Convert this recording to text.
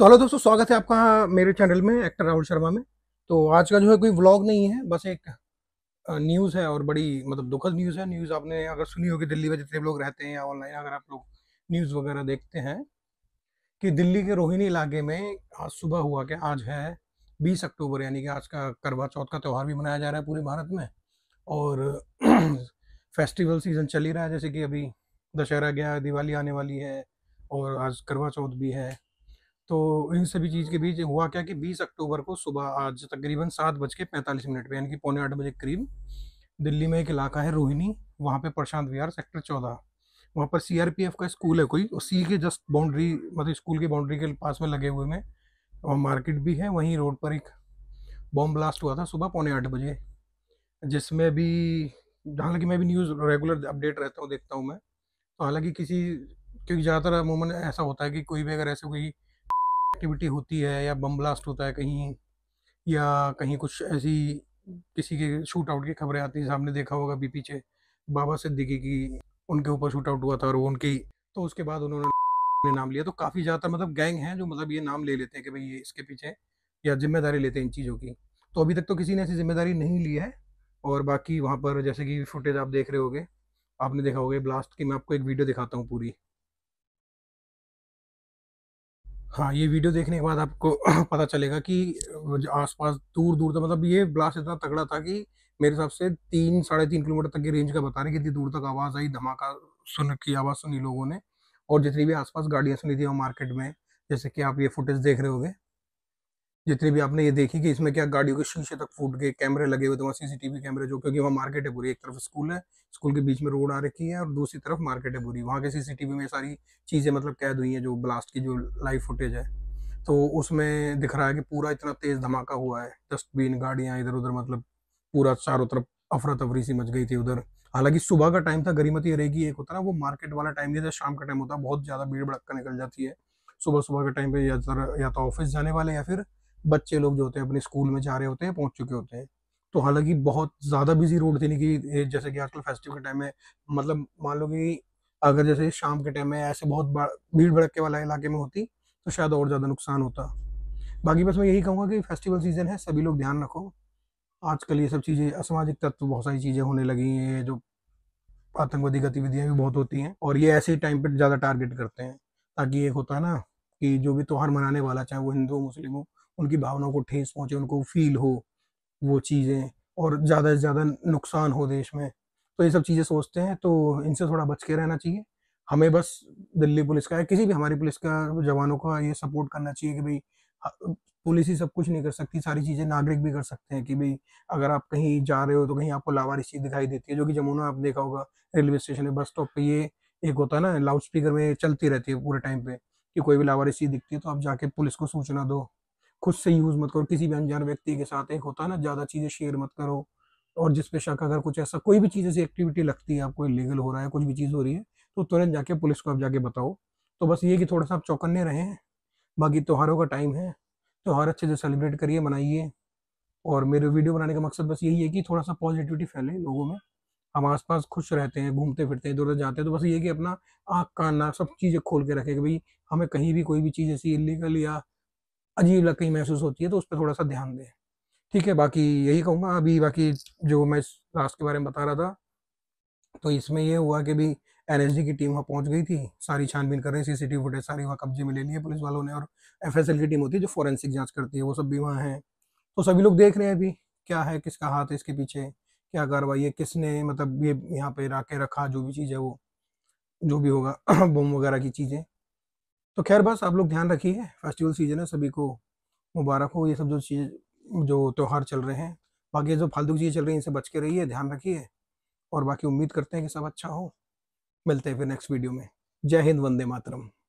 तो हेलो दोस्तों स्वागत है आपका मेरे चैनल में एक्टर राहुल शर्मा में तो आज का जो है कोई व्लॉग नहीं है बस एक न्यूज़ है और बड़ी मतलब दुखद न्यूज़ है न्यूज़ आपने अगर सुनी होगी दिल्ली में जितने लोग रहते हैं या ऑनलाइन अगर आप लोग न्यूज़ वगैरह देखते हैं कि दिल्ली के रोहिणी इलाके में आज सुबह हुआ कि आज है बीस अक्टूबर यानी कि आज का करवा चौथ का त्यौहार भी मनाया जा रहा है पूरे भारत में और फेस्टिवल सीज़न चल ही रहा है जैसे कि अभी दशहरा गया दिवाली आने वाली है और आज करवा चौथ भी है तो इन सभी चीज़ के बीच हुआ क्या कि 20 अक्टूबर को सुबह आज तकरीबन सात बज के पैंतालीस मिनट पर यानी कि पौने आठ बजे के करीब दिल्ली में एक इलाका है रोहिणी वहाँ पे प्रशांत विहार सेक्टर चौदह वहाँ पर सी का स्कूल है कोई और सी के जस्ट बाउंड्री मतलब स्कूल के बाउंड्री के पास में लगे हुए में और मार्केट भी है वहीं रोड पर एक बॉम्ब ब्लास्ट हुआ था सुबह पौने आठ बजे जिसमें भी हालांकि मैं भी न्यूज़ रेगुलर अपडेट रहता हूँ देखता हूँ मैं तो हालांकि किसी क्योंकि ज़्यादातर अमूमन ऐसा होता है कि कोई भी अगर ऐसे कोई एक्टिविटी होती है या बम ब्लास्ट होता है कहीं या कहीं कुछ ऐसी किसी के शूट आउट की खबरें आती हैं सामने देखा होगा भी पीछे बाबा सिद्दीकी की उनके ऊपर शूट आउट हुआ था और वो उनकी तो उसके बाद उन्होंने नाम लिया तो काफ़ी ज़्यादा मतलब गैंग हैं जो मतलब ये नाम ले लेते हैं कि भाई ये इसके पीछे या जिम्मेदारी लेते हैं इन चीज़ों की तो अभी तक तो किसी ने ऐसी जिम्मेदारी नहीं ली है और बाकी वहाँ पर जैसे कि फुटेज आप देख रहे होगे आपने देखा होगा ब्लास्ट की मैं आपको एक वीडियो दिखाता हूँ पूरी हाँ ये वीडियो देखने के बाद आपको पता चलेगा कि आसपास दूर दूर तक मतलब ये ब्लास्ट इतना तगड़ा था कि मेरे हिसाब से तीन साढ़े तीन किलोमीटर तक की रेंज का बता रहे कितनी दूर तक आवाज़ आई धमाका सुन की आवाज़ सुनी लोगों ने और जितनी भी आसपास गाड़ियाँ सुनी थी मार्केट में जैसे कि आप ये फुटेज देख रहे होंगे जितनी भी आपने ये देखी कि इसमें क्या गाड़ियों के शीशे तक फूट गए कैमरे लगे हुए थे वहाँ सीसीटीवी कैमरे जो क्योंकि वहाँ मार्केट है पूरी एक तरफ स्कूल है स्कूल के बीच में रोड आ रखी है और दूसरी तरफ मार्केट है पूरी वहाँ के सीसीटीवी में सारी चीज़ें मतलब कैद हुई हैं जो ब्लास्ट की जो लाइव फुटेज है तो उसमें दिख रहा है कि पूरा इतना तेज़ धमाका हुआ है डस्टबिन गाड़ियाँ इधर उधर मतलब पूरा चारों तरफ अफरा तफरी सी मच गई थी उधर हालांकि सुबह का टाइम था गरीमती रहेगी एक होता ना वो मार्केट वाला टाइम नहीं था शाम का टाइम होता बहुत ज़्यादा भीड़ भड़क निकल जाती है सुबह सुबह के टाइम पे या तो या तो ऑफिस जाने वाले या फिर बच्चे लोग जो होते हैं अपने स्कूल में जा रहे होते हैं पहुंच चुके होते हैं तो हालांकि बहुत ज़्यादा बिजी रोड थी नहीं कि जैसे कि आजकल फेस्टिवल के टाइम में मतलब मान लो कि अगर जैसे शाम के टाइम में ऐसे बहुत भीड़ भड़के वाला इलाके में होती तो शायद और ज़्यादा नुकसान होता बाकी बस मैं यही कहूँगा कि फेस्टिवल सीज़न है सभी लोग ध्यान रखो आजकल ये सब चीज़ें असामाजिक तत्व बहुत सारी चीज़ें होने लगी हैं जो आतंकवादी गतिविधियाँ भी बहुत होती हैं और ये ऐसे टाइम पर ज़्यादा टारगेट करते हैं ताकि एक होता है ना कि जो भी त्यौहार मनाने वाला चाहे वो हिंदू मुस्लिम हो उनकी भावनाओं को ठेस पहुंचे उनको फील हो वो चीज़ें और ज़्यादा से ज़्यादा नुकसान हो देश में तो ये सब चीज़ें सोचते हैं तो इनसे थोड़ा बच के रहना चाहिए हमें बस दिल्ली पुलिस का या किसी भी हमारी पुलिस का जवानों का ये सपोर्ट करना चाहिए कि भाई पुलिस ही सब कुछ नहीं कर सकती सारी चीज़ें नागरिक भी कर सकते हैं कि भाई अगर आप कहीं जा रहे हो तो कहीं आपको लावारिश चीज़ दिखाई देती है जो कि जमुना आप देखा होगा रेलवे स्टेशन है बस स्टॉप पे ये एक होता है ना लाउड स्पीकर में चलती रहती है पूरे टाइम पे कि कोई भी लावारिश चीज़ दिखती है तो आप जाके पुलिस को सूचना दो खुद से यूज मत करो किसी भी अनजान व्यक्ति के साथ एक होता है ना ज्यादा चीजें शेयर मत करो और जिस पे शक अगर कुछ ऐसा कोई भी चीज़ ऐसी एक्टिविटी लगती है आपको इलीगल हो रहा है कुछ भी चीज़ हो रही है तो तुरंत जाके पुलिस को आप जाके बताओ तो बस ये कि थोड़ा सा आप चौकन्ने रहें बाकी त्योहारों का टाइम है त्यौहार अच्छे से सेलिब्रेट करिए मनाइए और मेरे वीडियो बनाने का मकसद बस यही है कि थोड़ा सा पॉजिटिविटी फैले लोगों में हम आसपास खुश रहते हैं घूमते फिरते हैं इधर उधर जाते हैं तो बस ये कि अपना आँख कान नाक सब चीज़ें खोल के रखें कि भाई हमें कहीं भी कोई भी चीज़ ऐसी इलीगल या अजीब लकड़ी महसूस होती है तो उस पर थोड़ा सा ध्यान दें ठीक है बाकी यही कहूँगा अभी बाकी जो मैं इस के बारे में बता रहा था तो इसमें यह हुआ कि भी एन की टीम वहाँ पहुँच गई थी सारी छानबीन कर रही सी सी टी फुटेज सारी वहाँ कब्जे में ले लिए पुलिस वालों ने और एफ एस एल की टीम होती है जो फॉरेंसिक जाँच करती है वो सब भी वहाँ हैं तो सभी लोग देख रहे हैं अभी क्या है किसका हाथ है इसके पीछे क्या कार्रवाई है किसने मतलब ये यहाँ पे रखे रखा जो भी चीज़ है वो जो भी होगा बम वगैरह की चीज़ें तो खैर बस आप लोग ध्यान रखिए फेस्टिवल सीजन है सभी को मुबारक हो ये सब जो चीज़ जो त्यौहार चल रहे हैं बाकी जो फालतू चीज़ें चल रही हैं इनसे बच के रहिए ध्यान रखिए और बाकी उम्मीद करते हैं कि सब अच्छा हो मिलते हैं फिर नेक्स्ट वीडियो में जय हिंद वंदे मातरम